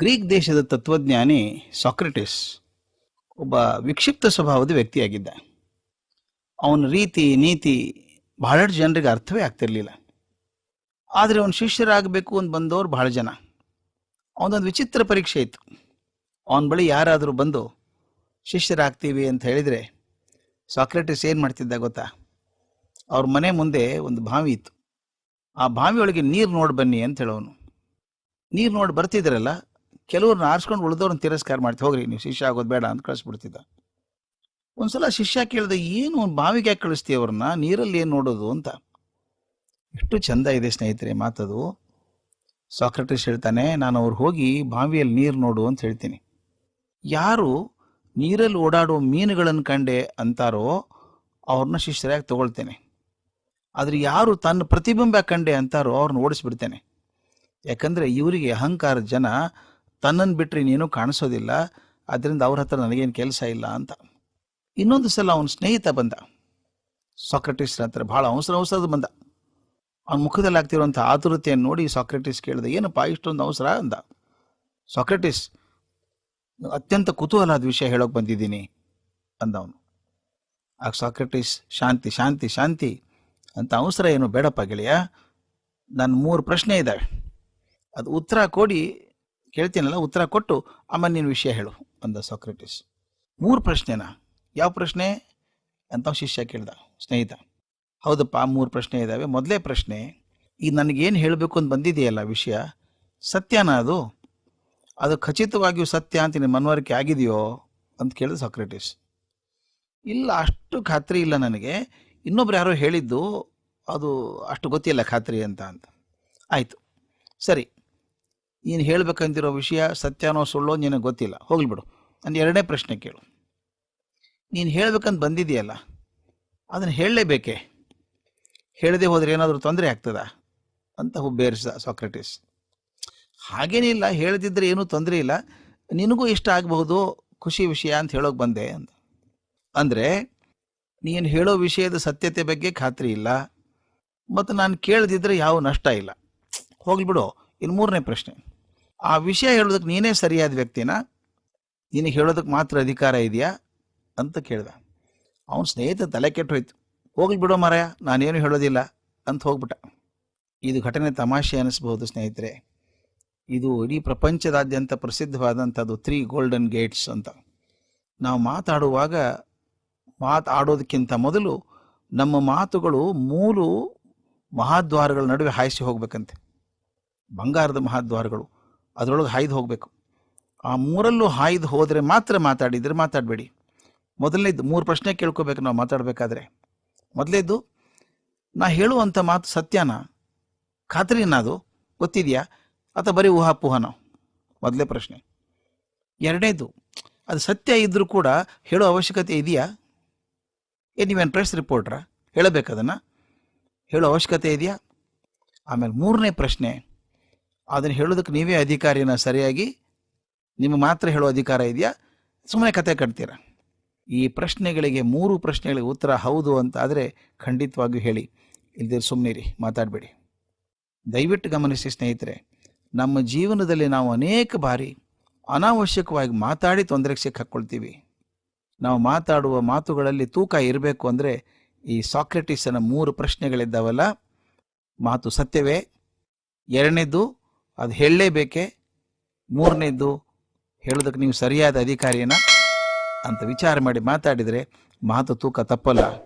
Greek ದೇಶದ ತತ್ವಜ್ಞಾನಿ Socrates ಒಬ್ಬ ವಿಕ್ಷಿಪ್ತ ಸ್ವಭಾವದ ವ್ಯಕ್ತಿಯಾಗಿದ್ದ ಅವನ ರೀತಿ ನೀತಿ ಬಹಳಷ್ಟು ಜನರಿಗೆ ಅರ್ಥವೇ ಆಗ್ತಿರ್ಲಿಲ್ಲ ಆದರೆ ಅವನು ಶಿಷ್ಯರಾಗಬೇಕು ಅಂತ ಬಂದವರು ಬಹಳ ಜನ ಅವನೊಂದು ವಿಚಿತ್ರ ಪರೀಕ್ಷೆ ಇತ್ತು ಅವನ ಬಳಿ ಯಾರಾದರೂ ಬಂದು ಶಿಷ್ಯರಾಗ್ತೀವಿ ಅಂತ ಹೇಳಿದರೆ ಸಾಕ್ರೆಟಿಸ್ ಏನು ಮಾಡ್ತಿದ್ದ ಗೊತ್ತಾ ಅವ್ರ ಮನೆ ಮುಂದೆ ಒಂದು ಬಾವಿ ಇತ್ತು ಆ ಬಾವಿಯೊಳಗೆ ನೀರು ನೋಡಿ ಬನ್ನಿ ಅಂತ ಹೇಳೋನು ನೀರು ನೋಡಿ ಬರ್ತಿದ್ರಲ್ಲ ಕೆಲವ್ರನ್ನ ಆರಿಸ್ಕೊಂಡು ಉಳಿದವ್ರನ್ನ ತಿರಸ್ಕಾರ ಮಾಡ್ತೀವಿ ಹೋಗ್ರಿ ನೀವು ಶಿಷ್ಯ ಆಗೋದು ಬೇಡ ಅಂತ ಕಳಿಸ್ಬಿಡ್ತಿದ್ದ ಒಂದ್ಸಲ ಶಿಷ್ಯ ಕೇಳಿದೆ ಏನು ಬಾವಿಗೆ ಯಾಕೆ ಕಳಿಸ್ತೀವಿ ಅವ್ರನ್ನ ನೀರಲ್ಲಿ ಏನು ನೋಡೋದು ಅಂತ ಎಷ್ಟು ಚಂದ ಇದೆ ಸ್ನೇಹಿತರೆ ಮಾತದು ಸಾಕ್ರೆಟಿಸ್ ಹೇಳ್ತಾನೆ ನಾನು ಅವ್ರು ಹೋಗಿ ಬಾವಿಯಲ್ಲಿ ನೀರು ನೋಡು ಅಂತ ಹೇಳ್ತೀನಿ ಯಾರು ನೀರಲ್ಲಿ ಓಡಾಡೋ ಮೀನುಗಳನ್ನು ಕಂಡೆ ಅಂತಾರೋ ಅವ್ರನ್ನ ಶಿಷ್ಯರಾಗಿ ತಗೊಳ್ತೇನೆ ಆದರೆ ಯಾರು ತನ್ನ ಪ್ರತಿಬಿಂಬ ಕಂಡೆ ಅಂತಾರೋ ಅವ್ರನ್ನ ಓಡಿಸ್ಬಿಡ್ತೇನೆ ಯಾಕಂದರೆ ಇವರಿಗೆ ಅಹಂಕಾರ ಜನ ತನ್ನನ್ನು ಬಿಟ್ಟರೆ ನೀನು ಕಾಣಿಸೋದಿಲ್ಲ ಆದ್ದರಿಂದ ಅವ್ರ ಹತ್ರ ನನಗೇನು ಕೆಲಸ ಇಲ್ಲ ಅಂತ ಇನ್ನೊಂದು ಸಲ ಅವನ ಸ್ನೇಹಿತ ಬಂದ ಸಾಕ್ರೆಟಿಸ್ ಹತ್ರ ಭಾಳ ಅವಸರ ಅವಸರದ ಬಂದ ಅವನ ಮುಖದಲ್ಲಿ ಆಗ್ತಿರುವಂಥ ಆತುರತೆಯನ್ನು ನೋಡಿ ಸಾಕ್ರೆಟಿಸ್ ಕೇಳಿದೆ ಏನಪ್ಪ ಇಷ್ಟೊಂದು ಅವಸರ ಅಂದ ಸಾಕ್ರೆಟಿಸ್ ಅತ್ಯಂತ ಕುತೂಹಲದ ವಿಷಯ ಹೇಳೋಕೆ ಬಂದಿದ್ದೀನಿ ಅಂದವನು ಆಗ ಸಾಕ್ರೆಟಿಸ್ ಶಾಂತಿ ಶಾಂತಿ ಶಾಂತಿ ಅಂತ ಅವಸರ ಏನು ಬೇಡಪ್ಪ ಗೆಳೆಯ ನನ್ನ ಮೂರು ಪ್ರಶ್ನೆ ಇದ್ದಾವೆ ಅದು ಉತ್ತರ ಕೊಡಿ ಕೇಳ್ತೀನಲ್ಲ ಉತ್ತರ ಕೊಟ್ಟು ಆಮೇಲೆ ನೀನು ವಿಷಯ ಹೇಳು ಅಂದ ಸಾಕ್ರೆಟಿಸ್ ಮೂರು ಪ್ರಶ್ನೆನಾ ಯಾವ ಪ್ರಶ್ನೆ ಅಂತ ಶಿಷ್ಯ ಕೇಳ್ದ ಸ್ನೇಹಿತ ಹೌದಪ್ಪ ಮೂರು ಪ್ರಶ್ನೆ ಇದ್ದಾವೆ ಮೊದಲೇ ಪ್ರಶ್ನೆ ಈಗ ನನಗೇನು ಹೇಳಬೇಕು ಅಂತ ಬಂದಿದೆಯಲ್ಲ ವಿಷಯ ಸತ್ಯನಾ ಅದು ಅದು ಖಚಿತವಾಗಿಯೂ ಸತ್ಯ ಅಂತ ನಿನ್ನ ಮನವರಿಕೆ ಆಗಿದೆಯೋ ಅಂತ ಕೇಳಿದ ಸಾಕ್ರೆಟಿಸ್ ಇಲ್ಲ ಅಷ್ಟು ಖಾತ್ರಿ ಇಲ್ಲ ನನಗೆ ಇನ್ನೊಬ್ರು ಯಾರೋ ಹೇಳಿದ್ದು ಅದು ಅಷ್ಟು ಗೊತ್ತಿಲ್ಲ ಖಾತ್ರಿ ಅಂತ ಅಂತ ಆಯಿತು ಸರಿ ನೀನು ಹೇಳಬೇಕಂತಿರೋ ವಿಷಯ ಸತ್ಯನೋ ಸುಳ್ಳೋ ನಿನಗೆ ಗೊತ್ತಿಲ್ಲ ಹೋಗ್ಲಿ ಬಿಡು ನಾನು ಎರಡನೇ ಪ್ರಶ್ನೆ ಕೇಳು ನೀನು ಹೇಳಬೇಕಂತ ಬಂದಿದೆಯಲ್ಲ ಅದನ್ನು ಹೇಳಲೇಬೇಕೇ ಹೇಳದೆ ಹೋದರೆ ಏನಾದರೂ ತೊಂದರೆ ಆಗ್ತದ ಅಂತ ಹುಬ್ಬೇರಿಸಿದ ಸಾಕ್ರೆಟಿಸ್ ಹಾಗೇನಿಲ್ಲ ಹೇಳದಿದ್ದರೆ ಏನೂ ತೊಂದರೆ ಇಲ್ಲ ನಿನಗೂ ಇಷ್ಟ ಆಗಬಹುದು ಖುಷಿ ವಿಷಯ ಅಂತ ಹೇಳೋಕೆ ಬಂದೆ ಅಂತ ಅಂದರೆ ನೀನು ಹೇಳೋ ವಿಷಯದ ಸತ್ಯತೆ ಬಗ್ಗೆ ಖಾತ್ರಿ ಇಲ್ಲ ಮತ್ತು ನಾನು ಕೇಳದಿದ್ದರೆ ಯಾವ ನಷ್ಟ ಇಲ್ಲ ಹೋಗ್ಲಿ ಬಿಡು ಇನ್ನು ಮೂರನೇ ಪ್ರಶ್ನೆ ಆ ವಿಷಯ ಹೇಳೋದಕ್ಕೆ ನೀನೇ ಸರಿಯಾದ ವ್ಯಕ್ತಿನ ನಿನಗೆ ಹೇಳೋದಕ್ಕೆ ಮಾತ್ರ ಅಧಿಕಾರ ಇದೆಯಾ ಅಂತ ಕೇಳ್ದ ಅವನ ಸ್ನೇಹಿತ ತಲೆ ಕೆಟ್ಟು ಹೋಯ್ತು ಹೋಗ್ಲಿ ಬಿಡೋ ಮರಯ ನಾನೇನು ಹೇಳೋದಿಲ್ಲ ಅಂತ ಹೋಗ್ಬಿಟ್ಟ ಇದು ಘಟನೆ ತಮಾಷೆ ಅನ್ನಿಸ್ಬಹುದು ಸ್ನೇಹಿತರೆ ಇದು ಇಡೀ ಪ್ರಪಂಚದಾದ್ಯಂತ ಪ್ರಸಿದ್ಧವಾದಂಥದ್ದು ತ್ರೀ ಗೋಲ್ಡನ್ ಗೇಟ್ಸ್ ಅಂತ ನಾವು ಮಾತಾಡುವಾಗ ಮಾತಾಡೋದಕ್ಕಿಂತ ಮೊದಲು ನಮ್ಮ ಮಾತುಗಳು ಮೂರು ಮಹಾದ್ವಾರಗಳ ನಡುವೆ ಹಾಯಿಸಿ ಹೋಗ್ಬೇಕಂತೆ ಬಂಗಾರದ ಮಹಾದ್ವಾರಗಳು ಅದರೊಳಗೆ ಹಾಯ್ದು ಹೋಗಬೇಕು ಆ ಮೂರಲ್ಲೂ ಹಾಯ್ದು ಹೋದರೆ ಮಾತ್ರ ಮಾತಾಡಿದರೆ ಮಾತಾಡಬೇಡಿ ಮೊದಲನೇದು ಮೂರು ಪ್ರಶ್ನೆ ಕೇಳ್ಕೋಬೇಕು ನಾವು ಮಾತಾಡಬೇಕಾದ್ರೆ ಮೊದಲೇದು ನಾ ಹೇಳುವಂಥ ಮಾತು ಸತ್ಯನ ಖಾತ್ರಿನ ಅದು ಗೊತ್ತಿದೆಯಾ ಅಥವಾ ಬರೀ ಊಹಾಪೂಹನ ಮೊದಲೇ ಪ್ರಶ್ನೆ ಎರಡನೇದು ಅದು ಸತ್ಯ ಇದ್ದರೂ ಕೂಡ ಹೇಳೋ ಅವಶ್ಯಕತೆ ಇದೆಯಾ ಏ ನೀವೇನು ಪ್ರೆಸ್ ರಿಪೋರ್ಟ್ರಾ ಹೇಳಬೇಕದನ್ನು ಹೇಳೋ ಅವಶ್ಯಕತೆ ಇದೆಯಾ ಆಮೇಲೆ ಮೂರನೇ ಪ್ರಶ್ನೆ ಅದನ್ನು ಹೇಳೋದಕ್ಕೆ ನೀವೇ ಅಧಿಕಾರಿನ ಸರಿಯಾಗಿ ನಿಮ್ಮ ಮಾತ್ರ ಹೇಳೋ ಅಧಿಕಾರ ಇದೆಯಾ ಸುಮ್ಮನೆ ಕತೆ ಕಟ್ತೀರ ಈ ಪ್ರಶ್ನೆಗಳಿಗೆ ಮೂರು ಪ್ರಶ್ನೆಗಳಿಗೆ ಉತ್ತರ ಹೌದು ಅಂತ ಆದರೆ ಖಂಡಿತವಾಗಿಯೂ ಹೇಳಿ ಇಲ್ದಿರ ಸುಮ್ಮನಿರಿ ಮಾತಾಡಬೇಡಿ ದಯವಿಟ್ಟು ಗಮನಿಸಿ ಸ್ನೇಹಿತರೆ ನಮ್ಮ ಜೀವನದಲ್ಲಿ ನಾವು ಅನೇಕ ಬಾರಿ ಅನಾವಶ್ಯಕವಾಗಿ ಮಾತಾಡಿ ತೊಂದರೆಗೆ ಸಿಕ್ಕಾಕ್ಕೊಳ್ತೀವಿ ನಾವು ಮಾತಾಡುವ ಮಾತುಗಳಲ್ಲಿ ತೂಕ ಇರಬೇಕು ಅಂದರೆ ಈ ಸಾಕ್ರೆಟಿಸನ ಮೂರು ಪ್ರಶ್ನೆಗಳಿದ್ದಾವಲ್ಲ ಮಾತು ಸತ್ಯವೇ ಎರಡನೇದು ಅದು ಹೇಳಲೇಬೇಕೆ ಮೂರನೇದ್ದು ಹೇಳೋದಕ್ಕೆ ನೀವು ಸರಿಯಾದ ಅಧಿಕಾರಿಯನ್ನ ಅಂತ ವಿಚಾರ ಮಾಡಿ ಮಾತಾಡಿದರೆ ಮಾತು ತೂಕ ತಪ್ಪಲ್ಲ